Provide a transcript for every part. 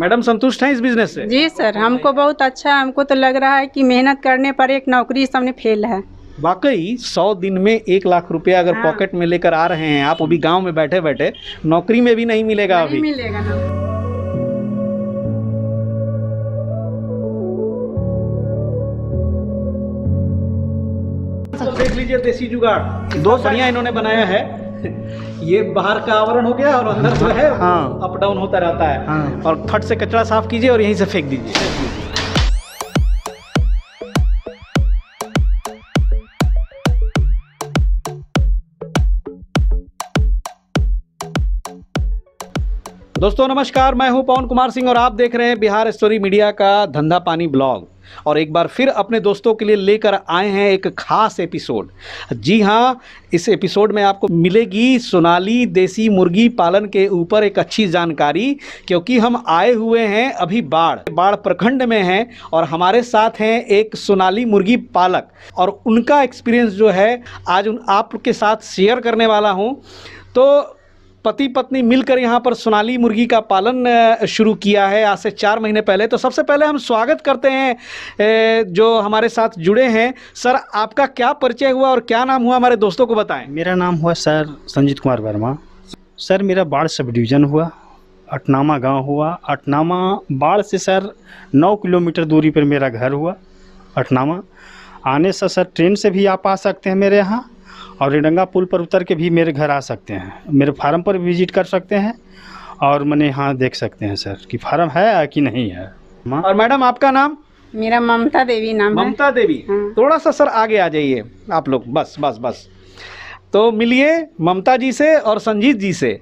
Madam संतुष्ट हैं इस बिजनेस से जी सर हमको बहुत अच्छा है हमको तो लग रहा है कि मेहनत करने पर एक नौकरी सामने फेल है वाकई सौ दिन में एक लाख रुपया अगर हाँ। पॉकेट में लेकर आ रहे हैं आप अभी गांव में बैठे बैठे नौकरी में भी नहीं मिलेगा नहीं अभी मिलेगा ना हाँ। तो देख लीजिए देसी जुगाड़ दो बढ़िया इन्होंने बनाया है ये बाहर का आवरण हो गया और अंदर जो है हाँ अप डाउन होता रहता है हाँ। और फट से कचरा साफ कीजिए और यहीं से फेंक दीजिए दोस्तों नमस्कार मैं हूं पवन कुमार सिंह और आप देख रहे हैं बिहार स्टोरी मीडिया का धंधा पानी ब्लॉग और एक बार फिर अपने दोस्तों के लिए लेकर आए हैं एक खास एपिसोड जी हाँ इस एपिसोड में आपको मिलेगी सोनाली देसी मुर्गी पालन के ऊपर एक अच्छी जानकारी क्योंकि हम आए हुए हैं अभी बाढ़ बाढ़ प्रखंड में हैं और हमारे साथ हैं एक सोनाली मुर्गी पालक और उनका एक्सपीरियंस जो है आज उन आपके साथ शेयर करने वाला हूँ तो पति पत्नी मिलकर यहाँ पर सोनाली मुर्गी का पालन शुरू किया है आज से चार महीने पहले तो सबसे पहले हम स्वागत करते हैं जो हमारे साथ जुड़े हैं सर आपका क्या परिचय हुआ और क्या नाम हुआ हमारे दोस्तों को बताएं मेरा नाम हुआ सर संजीत कुमार वर्मा सर मेरा बाढ़ सब डिवीज़न हुआ अटनामा गाँव हुआ अटनामा बाढ़ से सर नौ किलोमीटर दूरी पर मेरा घर हुआ अटनामा आने से सर ट्रेन से भी आप आ सकते हैं मेरे यहाँ और रिडंगा पुल पर उतर के भी मेरे घर आ सकते हैं मेरे फार्म पर विजिट कर सकते हैं और मैंने यहाँ देख सकते हैं सर कि फार्म है कि नहीं है और मैडम आपका नाम मेरा ममता देवी नाम ममता देवी हाँ। थोड़ा सा सर आगे आ जाइए आप लोग बस बस बस तो मिलिए ममता जी से और संजीत जी से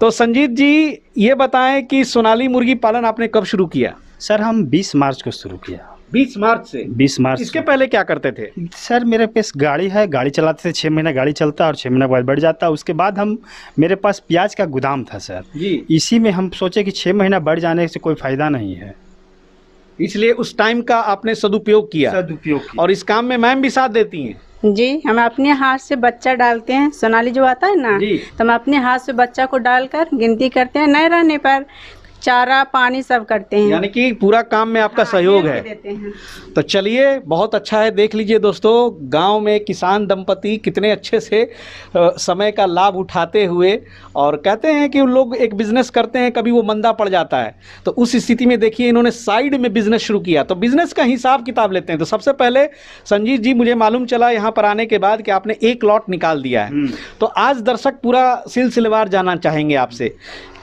तो संजीत जी ये बताएं कि सोनाली मुर्गी पालन आपने कब शुरू किया सर हम 20 मार्च को शुरू किया बीस मार्च से बीस मार्च इसके पहले क्या करते थे सर मेरे पास गाड़ी है गाड़ी चलाते थे छः महीना गाड़ी चलता और छः महीना बाद बढ़ जाता उसके बाद हम मेरे पास प्याज का गोदाम था सर जी इसी में हम सोचे कि छः महीना बढ़ जाने से कोई फ़ायदा नहीं है इसलिए उस टाइम का आपने सदुपयोग किया सदुपयोग और इस काम में मैम भी साथ देती हैं जी हम अपने हाथ से बच्चा डालते हैं सोनाली जो आता है ना तो हम अपने हाथ से बच्चा को डालकर गिनती करते हैं न रहने पर चारा पानी सब करते हैं यानी कि पूरा काम में आपका हाँ, सहयोग है देते हैं। तो चलिए बहुत अच्छा है देख लीजिए दोस्तों गांव में किसान दंपति कितने अच्छे से समय का लाभ उठाते हुए और कहते हैं कि लोग एक बिजनेस करते हैं कभी वो मंदा पड़ जाता है तो उस स्थिति में देखिए इन्होंने साइड में बिजनेस शुरू किया तो बिजनेस का हिसाब किताब लेते हैं तो सबसे पहले संजीत जी मुझे मालूम चला यहाँ पर आने के बाद कि आपने एक लॉट निकाल दिया है हम्म। तो आज दर्शक पूरा सिलसिलेवार जाना चाहेंगे आपसे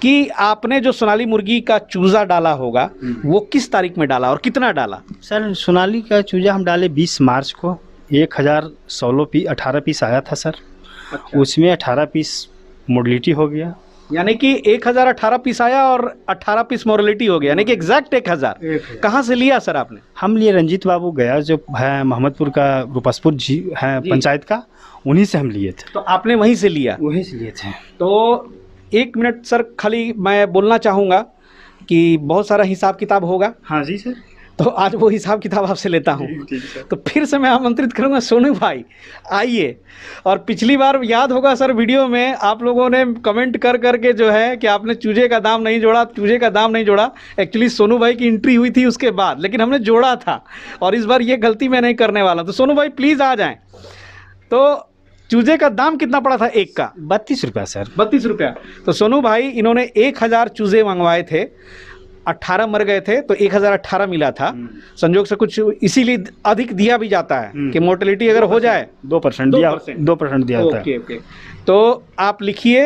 कि आपने जो सोनाली मुर्गी का चूजा डाला होगा हम्म। वो किस तारीख में डाला और कितना डाला सर सोनाली का चूजा हम डाले 20 मार्च को एक हज़ार सोलह पी अठारह पीस आया था सर अच्छा। उसमें अठारह पीस मोडलिटी हो गया यानी कि एक हज़ार अठारह पीस आया और अठारह पीस मोरलिटी हो गया यानी कि एग्जैक्ट एक हज़ार कहाँ से लिया सर आपने हम लिए रंजीत बाबू गया जो है मोहम्मदपुर का रूपसपुर जी है पंचायत का उन्हीं से हम लिए थे तो आपने वहीं से लिया वहीं से लिए थे तो एक मिनट सर खाली मैं बोलना चाहूँगा कि बहुत सारा हिसाब किताब होगा हाँ जी सर तो आज वो हिसाब किताब आपसे लेता हूँ तो फिर से मैं आमंत्रित करूँगा सोनू भाई आइए और पिछली बार याद होगा सर वीडियो में आप लोगों ने कमेंट कर करके जो है कि आपने चूजे का दाम नहीं जोड़ा चूजे का दाम नहीं जोड़ा एक्चुअली सोनू भाई की एंट्री हुई थी उसके बाद लेकिन हमने जोड़ा था और इस बार ये गलती मैं नहीं करने वाला तो सोनू भाई प्लीज़ आ जाएँ तो चूजे का दाम कितना पड़ा था एक का बत्तीस रुपया सर बत्तीस रुपया तो सोनू भाई इन्होंने एक हज़ार चूजे मंगवाए थे अट्ठारह मर गए थे तो एक हज़ार अट्ठारह मिला था हम्म। संजोग से कुछ इसीलिए अधिक दिया भी जाता है हम्म। कि मोर्टेलिटी अगर हो जाए दो परसेंट दिया दो परसेंट दिया जाता है तो आप लिखिए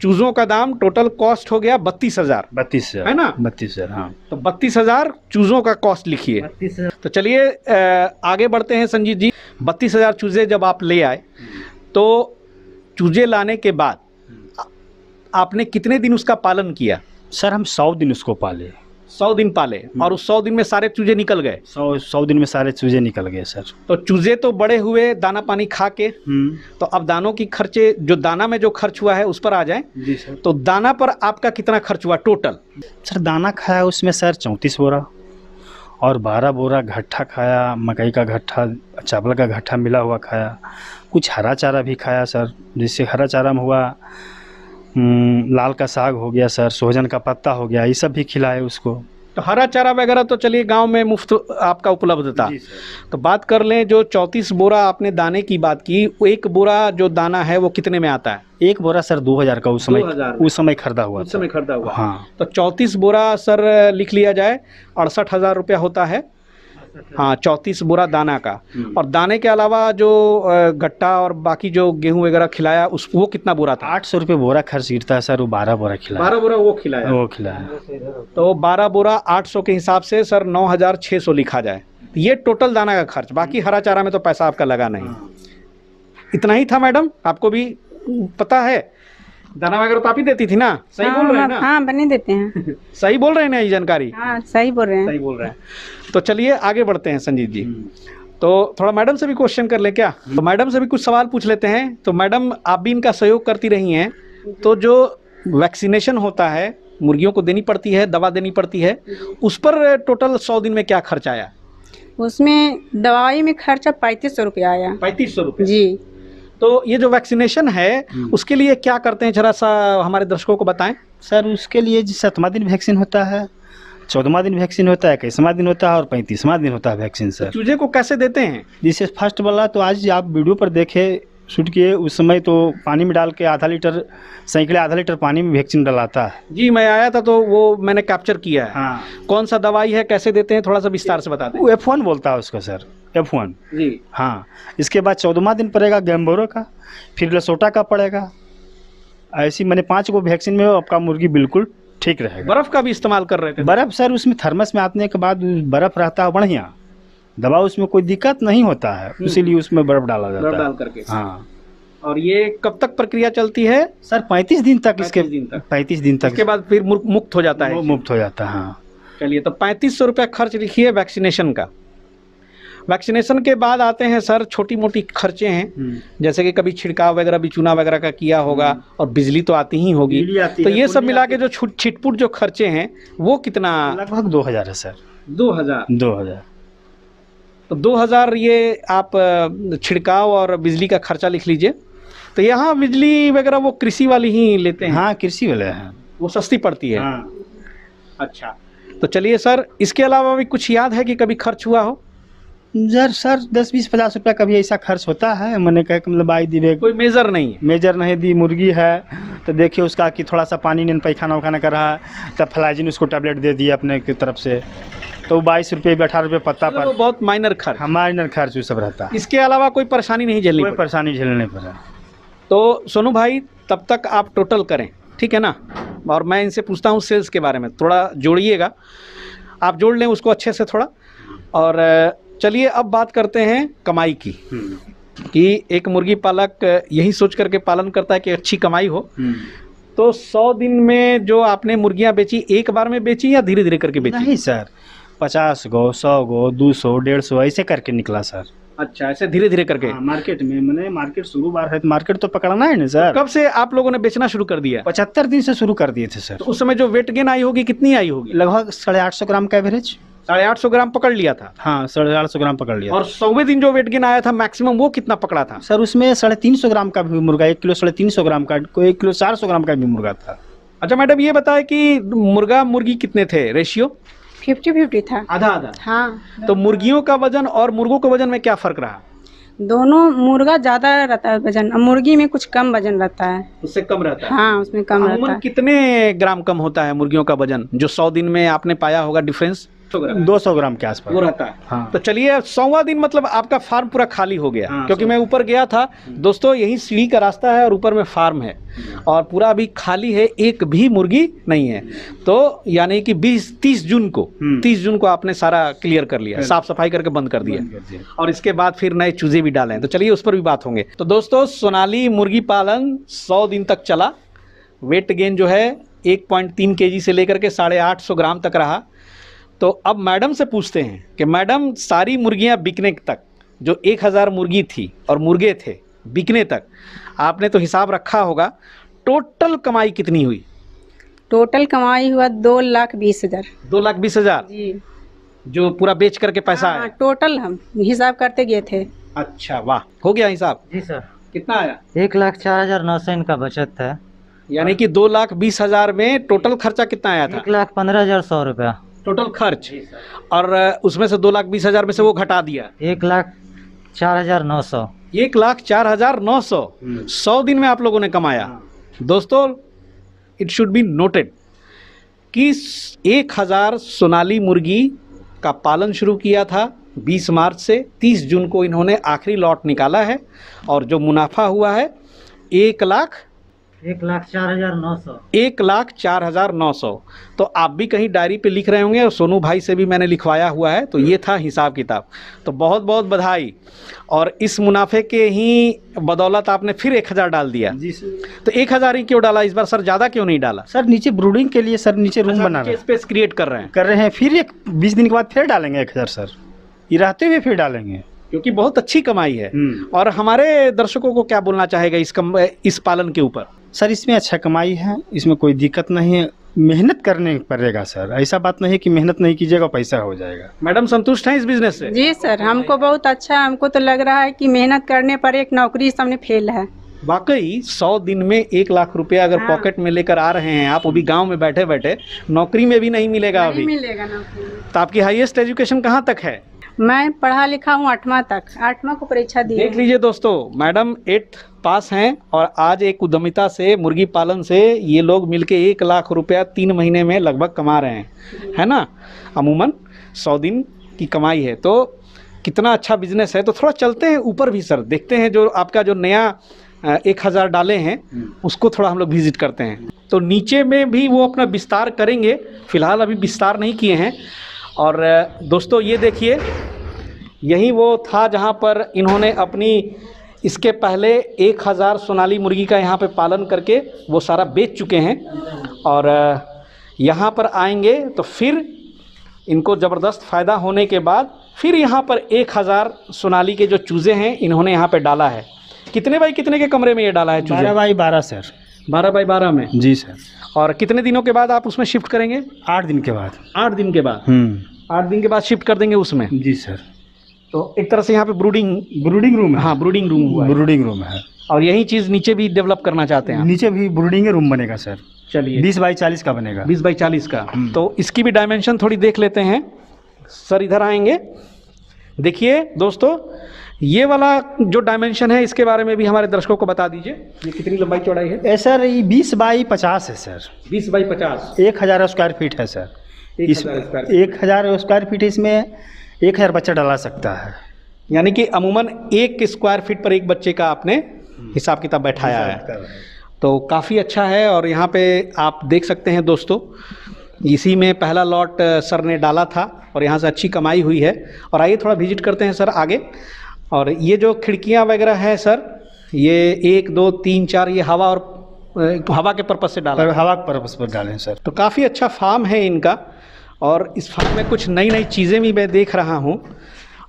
चूजों का दाम टोटल कॉस्ट हो गया बत्तीस हजार बत्तीस हजार है ना बत्तीस हजार हाँ तो बत्तीस हजार चूजों का कॉस्ट लिखिए तो चलिए आगे बढ़ते हैं संजीत जी बत्तीस हजार चूजे जब आप ले आए तो चूजे लाने के बाद हम्म। आपने कितने दिन उसका पालन किया सर हम सौ दिन उसको पाले सौ दिन पाले हम्म। और उस सौ दिन में सारे चूजे निकल गए सौ सौ दिन में सारे चूजे निकल गए सर तो चूजे तो बड़े हुए दाना पानी खा के हम्म। तो अब दानों की खर्चे जो दाना में जो खर्च हुआ है उस पर आ जाए जी सर तो दाना पर आपका कितना खर्च हुआ टोटल सर दाना खाया उसमें सर चौंतीस बोरा और बारह बोरा घट्ठा खाया मकई का घट्ठा चावल का घट्ठा मिला हुआ खाया कुछ हरा चारा भी खाया सर जिससे हरा चारा में हुआ हम्म, लाल का साग हो गया सर सोजन का पत्ता हो गया ये सब भी खिलाए उसको तो हरा चारा वगैरह तो चलिए गांव में मुफ्त आपका उपलब्ध था तो बात कर लें जो चौंतीस बोरा आपने दाने की बात की एक बोरा जो दाना है वो कितने में आता है एक बोरा सर दो हजार का उस समय उस समय खरीदा हुआ उस समय खरीदा हुआ हाँ तो चौंतीस बोरा सर लिख लिया जाए अड़सठ हजार रुपया होता है हाँ चौंतीस बुरा दाना का हम्म। और दाने के अलावा जो गट्टा और बाकी जो गेहूँ वगैरह खिलाया उस वो कितना बुरा था आठ सौ रुपये बोरा खर्च गिरता है सर वो बारह बोरा खिलाया बारह बोरा वो खिलाया वो खिलाया तो बारह बोरा आठ सौ के हिसाब से सर नौ हज़ार छः सौ लिखा जाए ये टोटल दाना का खर्च बाकी हरा चारा में तो पैसा आपका लगा नहीं हाँ। इतना ही था मैडम आपको भी पता है दाना वगैरह तो आप ही देती थी ना सही हाँ, बोल रहे हैं ना हाँ देते हैं सही बोल रहे हैं ना ये जानकारी हाँ सही बोल रहे हैं सही बोल रहे हैं तो चलिए आगे बढ़ते हैं संजीत जी तो थोड़ा मैडम से भी क्वेश्चन कर ले क्या तो मैडम से भी कुछ सवाल पूछ लेते हैं तो मैडम आप भी इनका सहयोग करती रही हैं तो जो वैक्सीनेशन होता है मुर्गियों को देनी पड़ती है दवा देनी पड़ती है उस पर टोटल सौ दिन में क्या खर्च आया उसमें दवाई में खर्चा पैंतीस सौ रुपया आया पैंतीस सौ रुपया जी तो ये जो वैक्सीनेशन है हम्म। उसके लिए क्या करते हैं जरा सा हमारे दर्शकों को बताएं सर उसके लिए सतवा दिन वैक्सीन होता है चौदहवा दिन वैक्सीन होता है इक्कीसवा दिन होता है और पैंतीसवा दिन होता है वैक्सीन सर चूजे को कैसे देते हैं जिसे फर्स्ट वाला तो आज आप वीडियो पर देखे शूट किए उस समय तो पानी में डाल के आधा लीटर सैकड़े आधा लीटर पानी में वैक्सीन डलाता है जी मैं आया था तो वो मैंने कैप्चर किया है हाँ कौन सा दवाई है कैसे देते हैं थोड़ा सा विस्तार से बता दें एफ वन बोलता है उसका सर एफ वन जी हाँ इसके बाद चौदहवा दिन पड़ेगा गैम्बोरो का फिर लसोटा का पड़ेगा ऐसी मैंने पाँच गो वैक्सीन में आपका मुर्गी बिल्कुल ठीक रहेगा बर्फ़ का भी इस्तेमाल कर रहे थे बर्फ़ सर उसमें थर्मस में आने के बाद बर्फ़ रहता है बढ़िया दबाव उसमें कोई दिक्कत नहीं होता है हम्म। इसीलिए उसमें बर्फ डाला जाता डाल करके हाँ और ये कब तक प्रक्रिया चलती है सर पैंतीस दिन तक इसके दिन तक पैंतीस दिन तक इसके बाद फिर मुक्त हो जाता है मुक्त हो जाता है हाँ चलिए तो पैंतीस सौ रुपया खर्च लिखिए वैक्सीनेशन का वैक्सीनेशन के बाद आते हैं सर छोटी मोटी खर्चे हैं हम्म। जैसे कि कभी छिड़काव वगैरह भी चुना वगैरह का किया होगा हम्म। और बिजली तो आती ही होगी आती तो ये सब मिला के जो छिटपुट जो खर्चे हैं वो कितना लगभग दो हज़ार है सर दो हज़ार दो हज़ार तो 2000 ये आप छिड़काव और बिजली का खर्चा लिख लीजिए तो यहाँ बिजली वगैरह वो कृषि वाली ही लेते हैं हाँ कृषि वाले हैं वो सस्ती पड़ती है हाँ। अच्छा तो चलिए सर इसके अलावा भी कुछ याद है कि कभी खर्च हुआ हो सर सर दस बीस पचास रुपया कभी ऐसा खर्च होता है मैंने कहा कि मतलब बाई दी कोई मेजर नहीं मेजर नहीं दी मुर्गी है तो देखिए उसका कि थोड़ा सा पानी नहीं पैखाना उखाना कर रहा है तब फलाइजिन उसको टैबलेट दे दिया अपने की तरफ से तो बाईस रुपये अठारह रुपये पत्ता मतलब पर बहुत माइनर खर्च माइनर हाँ, खर्च वो सब रहता है इसके अलावा कोई परेशानी नहीं झेलनी कोई परेशानी झेलने पड़ा तो सोनू भाई तब तक आप टोटल करें ठीक है ना और मैं इनसे पूछता हूँ सेल्स के बारे में थोड़ा जोड़िएगा आप जोड़ लें उसको अच्छे से थोड़ा और चलिए अब बात करते हैं कमाई की कि एक मुर्गी पालक यही सोच करके पालन करता है कि अच्छी कमाई हो तो सौ दिन में जो आपने मुर्गियां बेची एक बार में बेची या धीरे धीरे करके बेची नहीं सर पचास गो सौ गो दो सौ डेढ़ सौ ऐसे करके निकला सर अच्छा ऐसे धीरे धीरे करके आ, हाँ, मार्केट में मैंने मार्केट शुरू बार है तो मार्केट तो पकड़ना है ना तो सर तो कब से आप लोगों ने बेचना शुरू कर दिया पचहत्तर दिन से शुरू कर दिए थे सर तो उस समय जो वेट गेन आई होगी कितनी आई होगी लगभग साढ़े आठ सौ ग्राम का एवरेज साढ़े आठ सौ ग्राम पकड़ लिया था हाँ साढ़े आठ सौ ग्राम पकड़ लिया और सौवे दिन जो वेट गेन आया था मैक्सिमम वो कितना पकड़ा था सर उसमें साढ़े तीन सौ ग्राम का भी मुर्गा एक किलो साढ़े तीन सौ ग्राम का एक किलो चार सौ ग्राम का भी मुर्गा था अच्छा मैडम ये बताए कि मुर्गा मुर्गी कितने थे रेशियो फिफ्टी फिफ्टी था आधा आधा हाँ तो मुर्गियों का वजन और मुर्गों के वजन में क्या फर्क रहा दोनों मुर्गा ज्यादा रहता है वजन और मुर्गी में कुछ कम वजन रहता है उससे कम रहता है हाँ उसमें कम रहता है कितने ग्राम कम होता है मुर्गियों का वजन जो सौ दिन में आपने पाया होगा डिफरेंस दो सौ ग्राम के आसपास वो रहता है हाँ। तो चलिए सौवा दिन मतलब आपका फार्म पूरा खाली हो गया हाँ, क्योंकि मैं ऊपर गया था हम्म। दोस्तों यही सीढ़ी का रास्ता है और ऊपर में फार्म है हम्म। और पूरा अभी खाली है एक भी मुर्गी नहीं है हम्म। तो यानी कि 20 30 जून को 30 जून को आपने सारा क्लियर कर लिया साफ सफाई करके बंद कर दिया और इसके बाद फिर नए चूजे भी डाले तो चलिए उस पर भी बात होंगे तो दोस्तों सोनाली मुर्गी पालन सौ दिन तक चला वेट गेन जो है एक पॉइंट तीन के जी से लेकर के साढ़े आठ सौ ग्राम तक रहा तो अब मैडम से पूछते हैं कि मैडम सारी मुर्गियाँ बिकने तक जो एक हज़ार मुर्गी थी और मुर्गे थे बिकने तक आपने तो हिसाब रखा होगा टोटल कमाई कितनी हुई टोटल कमाई हुआ दो लाख बीस हजार दो लाख बीस हजार जी जो पूरा बेच करके पैसा हाँ, आ, टोटल हम हिसाब करते गए थे अच्छा वाह हो गया हिसाब जी सर कितना आया एक लाख चार हजार नौ सौ इनका बचत था यानी कि दो लाख बीस हजार में टोटल खर्चा कितना आया था एक लाख पंद्रह हजार सौ रुपया टोटल खर्च और उसमें से दो लाख बीस हज़ार में से वो घटा दिया एक लाख चार हज़ार नौ सौ एक लाख चार हज़ार नौ सौ हम्म। सौ दिन में आप लोगों ने कमाया हाँ। दोस्तों इट शुड बी नोटेड कि एक हज़ार सोनाली मुर्गी का पालन शुरू किया था 20 मार्च से 30 जून को इन्होंने आखिरी लॉट निकाला है और जो मुनाफा हुआ है एक लाख एक लाख चार हजार नौ सौ एक लाख चार हजार नौ सौ तो आप भी कहीं डायरी पे लिख रहे होंगे और सोनू भाई से भी मैंने लिखवाया हुआ है तो ये था हिसाब किताब तो बहुत बहुत बधाई और इस मुनाफे के ही बदौलत आपने फिर एक हज़ार डाल दिया जी सर तो एक हज़ार ही क्यों डाला इस बार सर ज़्यादा क्यों नहीं डाला सर नीचे ब्रूडिंग के लिए सर नीचे रूम अच्छा, बना रहे स्पेस क्रिएट कर रहे हैं कर रहे हैं फिर एक बीस दिन के बाद फिर डालेंगे एक हज़ार सर ये रहते हुए फिर डालेंगे क्योंकि बहुत अच्छी कमाई है हम्म। और हमारे दर्शकों को क्या बोलना चाहेगा इस कम इस पालन के ऊपर सर इसमें अच्छा कमाई है इसमें कोई दिक्कत नहीं है मेहनत करने पड़ेगा सर ऐसा बात नहीं कि मेहनत नहीं कीजिएगा पैसा हो जाएगा मैडम संतुष्ट हैं इस बिजनेस से जी सर हमको बहुत अच्छा हमको तो लग रहा है कि मेहनत करने पर एक नौकरी सामने फेल है वाकई सौ दिन में एक लाख रुपया अगर हाँ। पॉकेट में लेकर आ रहे हैं आप अभी गांव में बैठे बैठे नौकरी में भी नहीं मिलेगा नहीं अभी मिलेगा नौकरी तो आपकी हाईएस्ट एजुकेशन कहाँ तक है मैं पढ़ा लिखा हूँ आठवां तक आठवां को परीक्षा दी देख लीजिए दोस्तों मैडम एट्थ पास हैं और आज एक उद्यमिता से मुर्गी पालन से ये लोग मिलके एक लाख रुपया तीन महीने में लगभग कमा रहे हैं है ना अमूमन सौ दिन की कमाई है तो कितना अच्छा बिजनेस है तो थोड़ा चलते हैं ऊपर भी सर देखते हैं जो आपका जो नया एक हज़ार डाले हैं उसको थोड़ा हम लोग विजिट करते हैं तो नीचे में भी वो अपना विस्तार करेंगे फिलहाल अभी विस्तार नहीं किए हैं और दोस्तों ये देखिए यही वो था जहाँ पर इन्होंने अपनी इसके पहले एक हज़ार सोनाली मुर्गी का यहाँ पे पालन करके वो सारा बेच चुके हैं और यहाँ पर आएंगे तो फिर इनको ज़बरदस्त फ़ायदा होने के बाद फिर यहाँ पर एक हज़ार सोनाली के जो चूज़े हैं इन्होंने यहाँ पे डाला है कितने बाई कितने के कमरे में ये डाला है चूज़े बारह बाई बारह सर बारह बाई बारह में जी सर और कितने दिनों के बाद आप उसमें शिफ्ट करेंगे आठ दिन के बाद आठ दिन के बाद हम्म। आठ दिन के बाद शिफ्ट कर देंगे उसमें जी सर तो एक तरह से यहाँ पे ब्रूडिंग ब्रूडिंग रूम है हाँ ब्रूडिंग रूम हुआ ब्रूडिंग रूम है और यही चीज़ नीचे भी डेवलप करना चाहते हैं नीचे भी ब्रूडिंग रूम बनेगा सर चलिए बीस बाई चालीस का बनेगा बीस बाई चालीस का हम्म। तो इसकी भी डायमेंशन थोड़ी देख लेते हैं सर इधर आएंगे देखिए दोस्तों ये वाला जो डायमेंशन है इसके बारे में भी हमारे दर्शकों को बता दीजिए ये कितनी लंबाई चौड़ाई है ए सर ये बीस बाई पचास है सर बीस बाई पचास एक हज़ार स्क्वायर फीट है सर इस एक हज़ार स्क्वायर फीट इसमें एक हज़ार बच्चा डाला सकता है यानी कि अमूमन एक स्क्वायर फीट पर एक बच्चे का आपने हिसाब किताब बैठाया है तो काफ़ी अच्छा है और यहाँ पे आप देख सकते हैं दोस्तों इसी में पहला लॉट सर ने डाला था और यहाँ से अच्छी कमाई हुई है और आइए थोड़ा विजिट करते हैं सर आगे और ये जो खिड़कियाँ वगैरह है सर ये एक दो तीन चार ये हवा और हवा के पर्पज़ से डाले हवा के पर्पज़ पर डालें सर तो काफ़ी अच्छा फार्म है इनका और इस फार्म में कुछ नई नई चीज़ें भी मैं देख रहा हूँ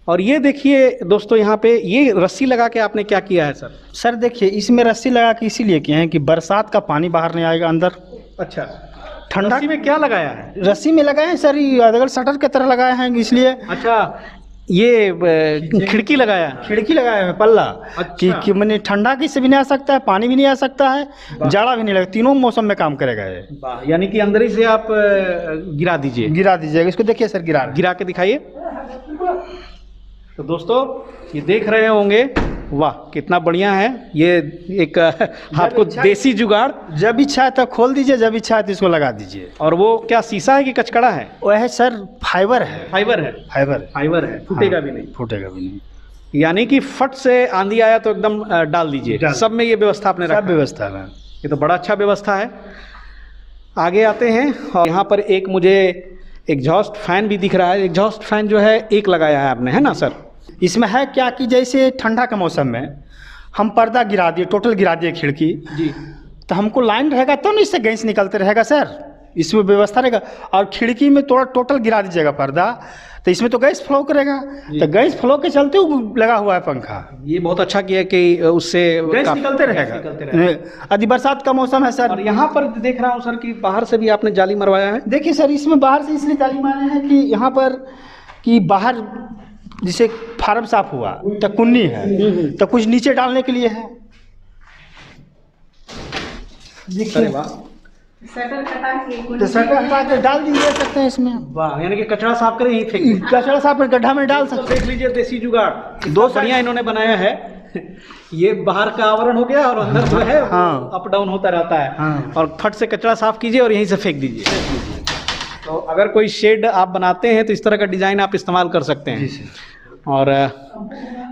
और ये देखिए दोस्तों यहाँ पे ये रस्सी लगा के आपने क्या किया है सर सर देखिए इसमें रस्सी लगा के इसीलिए किए हैं कि बरसात का पानी बाहर नहीं आएगा अंदर अच्छा ठंडा में क्या लगाया है रस्सी में लगाए हैं सर अगर शटर की तरह लगाए हैं इसलिए अच्छा ये खिड़की लगाया खिड़की लगाया मैं पल्ला अच्छा। कि, कि मैंने ठंडा की से भी नहीं आ सकता है पानी भी नहीं आ सकता है जाड़ा भी नहीं लगा तीनों मौसम में काम करेगा ये यानी कि अंदर ही से आप गिरा दीजिए गिरा दीजिएगा इसको देखिए सर गिरा गिरा के दिखाइए तो दोस्तों ये देख रहे होंगे वाह कितना बढ़िया है ये एक आपको देसी जुगाड़ जब इच्छा है तो खोल दीजिए जब इच्छा है तो इसको लगा दीजिए और वो क्या शीशा है कि कचकड़ा है वह है सर फाइबर है फाइबर है फाइबर फाइबर है फूटेगा हाँ, भी नहीं फूटेगा भी नहीं यानी कि फट से आंधी आया तो एकदम डाल दीजिए सब में ये व्यवस्था आपने रखा व्यवस्था है ये तो बड़ा अच्छा व्यवस्था है आगे आते हैं और यहाँ पर एक मुझे एग्जॉस्ट फैन भी दिख रहा है एग्जॉस्ट फैन जो है एक लगाया है आपने है ना सर इसमें है क्या कि जैसे ठंडा के मौसम में हम पर्दा गिरा दिए टोटल गिरा दिए खिड़की जी तो हमको लाइन रहेगा तब तो ना इससे गैस निकलते रहेगा सर इसमें व्यवस्था रहेगा और खिड़की में थोड़ा टोटल गिरा दीजिएगा पर्दा तो इसमें तो गैस फ्लो करेगा तो गैस फ्लो के चलते लगा हुआ है पंखा ये बहुत अच्छा किया कि उससे गैस निकलते रहेगा अभी बरसात का मौसम है सर यहाँ पर देख रहा हूँ सर कि बाहर से भी आपने जाली मरवाया है देखिए सर इसमें बाहर से इसलिए जाली मारा है कि यहाँ पर कि बाहर जिसे फार्म साफ हुआ तो कुन्नी है तो कुछ नीचे डालने के लिए है तो हटा के डाल सकते हैं इसमें वाह यानी कि कचरा साफ करें फेंक कचरा साफ कर गड्ढा में डाल तो सकते देख लीजिए देसी जुगाड़ दो बढ़िया इन्होंने बनाया है ये बाहर का आवरण हो गया और अंदर जो है हाँ। अप डाउन होता रहता है हाँ। और फट से कचरा साफ कीजिए और यहीं से फेंक दीजिए तो अगर कोई शेड आप बनाते हैं तो इस तरह का डिज़ाइन आप इस्तेमाल कर सकते हैं और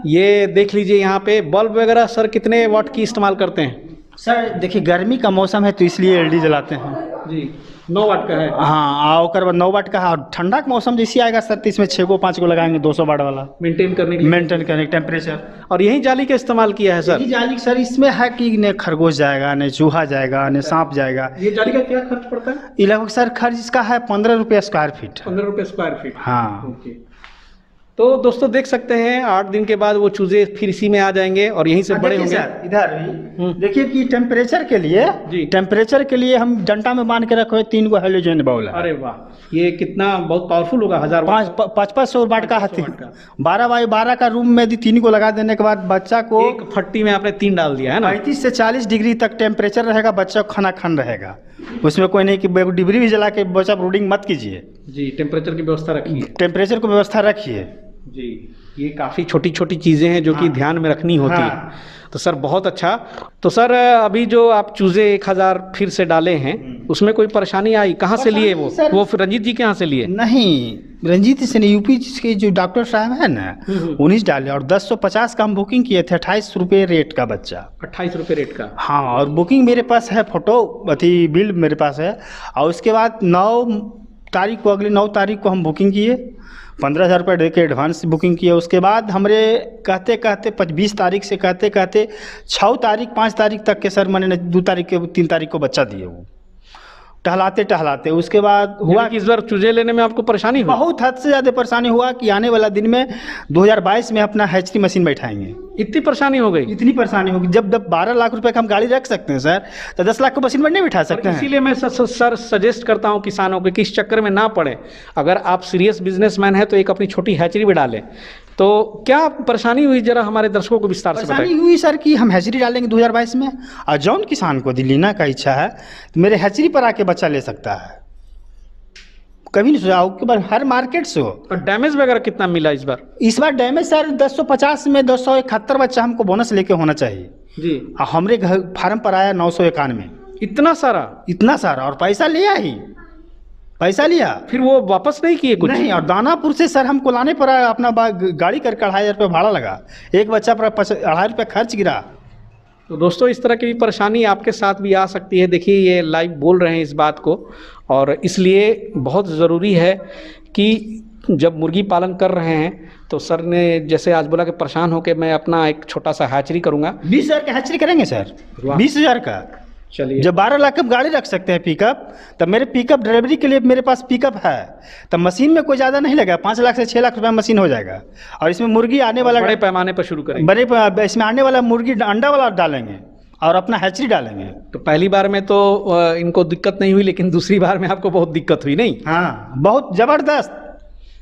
ये देख लीजिए यहाँ पे बल्ब वगैरह सर कितने वाट की इस्तेमाल करते हैं सर देखिए गर्मी का मौसम है तो इसलिए एलईडी जलाते हैं जी नौ वाट का है हाँ और बाद नौ वाट का है और ठंडा का मौसम जैसे आएगा सर तो इसमें छः को पाँच को लगाएंगे दो सौ वाट वाला मेंटेन करने के मेंटेन करने के टेम्परेचर और यही जाली का इस्तेमाल किया है सर यही जाली सर इसमें है कि न खरगोश जाएगा न चूहा जाएगा न अच्छा। सांप जाएगा ये जाली का क्या खर्च पड़ता है लगभग सर खर्च इसका है पंद्रह रुपये स्क्वायर फीट पंद्रह स्क्वायर फीट हाँ तो दोस्तों देख सकते हैं आठ दिन के बाद वो चूजे फिर इसी में आ जाएंगे और यहीं से हाँ, बड़े होंगे इधर हम्म। देखिए कि टेम्परेचर के लिए जी टेम्परेचर के लिए हम डंटा में बांध के रखे तीन गो हेलोजन बाउल अरे वाह ये कितना बहुत पावरफुल होगा हजार पाँच पाँच पाँच सौ वाट का हाथी बारह बाई बारह का रूम में यदि तीन को लगा देने के बाद बच्चा को एक फट्टी में आपने तीन डाल दिया है ना पैंतीस से चालीस डिग्री तक टेम्परेचर रहेगा बच्चा खाना खान रहेगा उसमें कोई नहीं कि डिब्री भी जला के बच्चा ब्रूडिंग मत कीजिए जी टेम्परेचर की व्यवस्था रखिए टेम्परेचर को व्यवस्था रखिए जी ये काफ़ी छोटी छोटी चीज़ें हैं जो हाँ, कि ध्यान में रखनी होती हाँ, है तो सर बहुत अच्छा तो सर अभी जो आप चूज़े एक हज़ार फिर से डाले हैं हम्म। उसमें कोई परेशानी आई कहाँ से लिए वो सर, वो रंजीत जी के यहाँ से लिए नहीं रंजीत से नहीं यूपी के जो डॉक्टर साहब हैं ना हम्म, हम्म। उन्नीस डाले और दस सौ पचास का हम बुकिंग किए थे अट्ठाईस रुपये रेट का बच्चा अट्ठाईस रुपये रेट का हाँ और बुकिंग मेरे पास है फोटो अथी बिल मेरे पास है और उसके बाद नौ तारीख को अगले नौ तारीख को हम बुकिंग किए पंद्रह हज़ार रुपये दे के एडवांस बुकिंग किया उसके बाद हमरे कहते कहते पच बीस तारीख से कहते कहते छः तारीख पाँच तारीख तक के सर मैंने दो तारीख के तीन तारीख को बच्चा दिए वो टहलाते टहलाते उसके बाद हुआ कि इस बार चूजे लेने में आपको परेशानी बहुत हद से ज़्यादा परेशानी हुआ कि आने वाला दिन में 2022 में अपना हैचरी मशीन बैठाएंगे इतनी परेशानी हो गई इतनी परेशानी होगी जब जब बारह लाख रुपए का हम गाड़ी रख सकते हैं सर तो दस लाख का मशीन पर नहीं बिठा सकते हैं इसीलिए मैं सर, सर सजेस्ट करता हूँ किसानों को कि इस चक्कर में ना पड़े अगर आप सीरियस बिजनेसमैन है तो एक अपनी छोटी हैचरी भी डालें तो क्या परेशानी हुई जरा हमारे दर्शकों को विस्तार से परेशानी हुई सर कि हम हैचरी डालेंगे 2022 में और जौन किसान को ना का इच्छा है तो मेरे हैचरी पर आके बच्चा ले सकता है कभी नहीं सोचा के बाद हर मार्केट से हो डैमेज वगैरह कितना मिला इस बार इस बार डैमेज सर पचास में दो सौ इकहत्तर बच्चा हमको बोनस लेके होना चाहिए जी हमारे घर फार्म पर आया नौ सौ इक्यानवे इतना सारा इतना सारा और पैसा लिया ही पैसा लिया फिर वो वापस नहीं किए कुछ नहीं और दानापुर से सर हमको लाने पड़ा अपना गाड़ी करके अढ़ाई हज़ार रुपये भाड़ा लगा एक बच्चा पर अढ़ाई रुपये खर्च गिरा तो दोस्तों इस तरह की भी परेशानी आपके साथ भी आ सकती है देखिए ये लाइव बोल रहे हैं इस बात को और इसलिए बहुत ज़रूरी है कि जब मुर्गी पालन कर रहे हैं तो सर ने जैसे आज बोला कि परेशान होकर मैं अपना एक छोटा सा हैचरी करूँगा बीस हज़ार का हैचरी करेंगे सर बीस हज़ार का चलिए जब बारह लाख हम गाड़ी रख सकते हैं पिकअप तब मेरे पिकअप डिलीवरी के लिए मेरे पास पिकअप है तो मशीन में कोई ज़्यादा नहीं लगेगा पाँच लाख से छः लाख रुपया मशीन हो जाएगा और इसमें मुर्गी आने वाला बड़े पैमाने पर शुरू करें बड़े इसमें आने वाला मुर्गी अंडा वाला डालेंगे और अपना हैचरी डालेंगे तो पहली बार में तो इनको दिक्कत नहीं हुई लेकिन दूसरी बार में आपको बहुत दिक्कत हुई नहीं हाँ बहुत ज़बरदस्त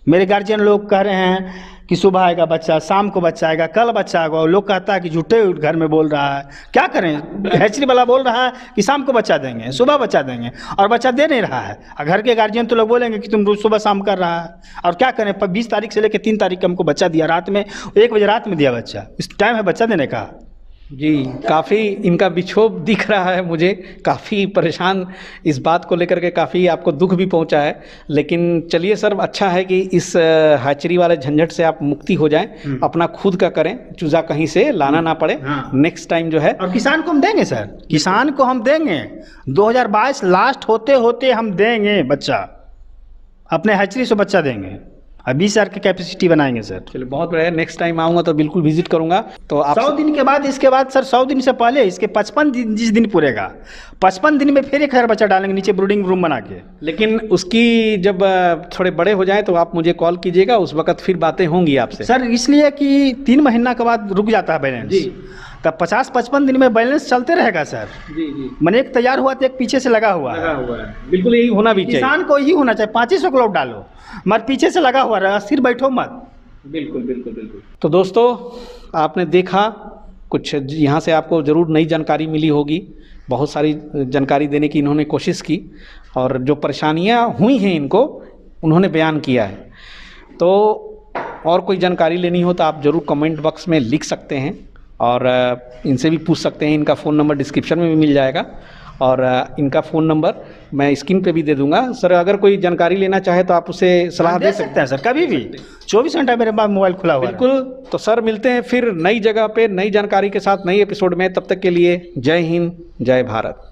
मेरे गार्जियन लोग कह रहे हैं कि सुबह आएगा बच्चा शाम को बच्चा आएगा कल बच्चा आएगा और लोग कहता है कि झूठे घर में बोल रहा है क्या करें हैचरी वाला बोल रहा है कि शाम को बच्चा देंगे सुबह बच्चा देंगे और बच्चा दे नहीं रहा है और घर के गार्जियन तो लोग बोलेंगे कि तुम रोज सुबह शाम कर रहा है और क्या करें बीस तारीख से लेकर तीन तारीख हमको बच्चा दिया रात में एक बजे रात में दिया बच्चा इस टाइम है बच्चा देने का जी काफ़ी इनका विक्षोभ दिख रहा है मुझे काफ़ी परेशान इस बात को लेकर के काफ़ी आपको दुख भी पहुंचा है लेकिन चलिए सर अच्छा है कि इस हैचरी वाले झंझट से आप मुक्ति हो जाएं हम्म। अपना खुद का करें चूजा कहीं से लाना ना पड़े हाँ। नेक्स्ट टाइम जो है और किसान को हम देंगे सर किसान को हम देंगे 2022 लास्ट होते होते हम देंगे बच्चा अपने हैचरी से बच्चा देंगे बीस हज़ार की कैपेसिटी बनाएंगे सर चलिए बहुत बढ़िया नेक्स्ट टाइम आऊँगा तो बिल्कुल विजिट करूँगा तो आप सौ दिन के बाद इसके बाद सर सौ दिन से पहले इसके पचपन दिन जिस दिन पूरेगा पचपन दिन में फिर एक हज़ार बच्चा डालेंगे नीचे ब्रूडिंग रूम बना के लेकिन उसकी जब थोड़े बड़े हो जाए तो आप मुझे कॉल कीजिएगा उस वक्त फिर बातें होंगी आपसे सर इसलिए कि तीन महीना के बाद रुक जाता है बैलेंस तब पचास पचपन दिन में बैलेंस चलते रहेगा सर जी जी मैंने एक तैयार हुआ तो एक पीछे से लगा हुआ लगा हुआ है बिल्कुल यही होना भी चाहिए किसान को यही होना चाहिए पाँच ही सौ क्लब डालो मगर पीछे से लगा हुआ रहा सिर बैठो मत बिल्कुल बिल्कुल बिल्कुल तो दोस्तों आपने देखा कुछ यहाँ से आपको ज़रूर नई जानकारी मिली होगी बहुत सारी जानकारी देने की इन्होंने कोशिश की और जो परेशानियाँ हुई हैं इनको उन्होंने बयान किया है तो और कोई जानकारी लेनी हो तो आप ज़रूर कमेंट बॉक्स में लिख सकते हैं और इनसे भी पूछ सकते हैं इनका फ़ोन नंबर डिस्क्रिप्शन में भी मिल जाएगा और इनका फ़ोन नंबर मैं स्क्रीन पे भी दे दूंगा सर अगर कोई जानकारी लेना चाहे तो आप उसे सलाह हाँ, दे सकते हैं सर कभी भी चौबीस घंटा मेरे पास मोबाइल खुला हुआ बिल्कुल तो सर मिलते हैं फिर नई जगह पे नई जानकारी के साथ नई एपिसोड में तब तक के लिए जय हिंद जय भारत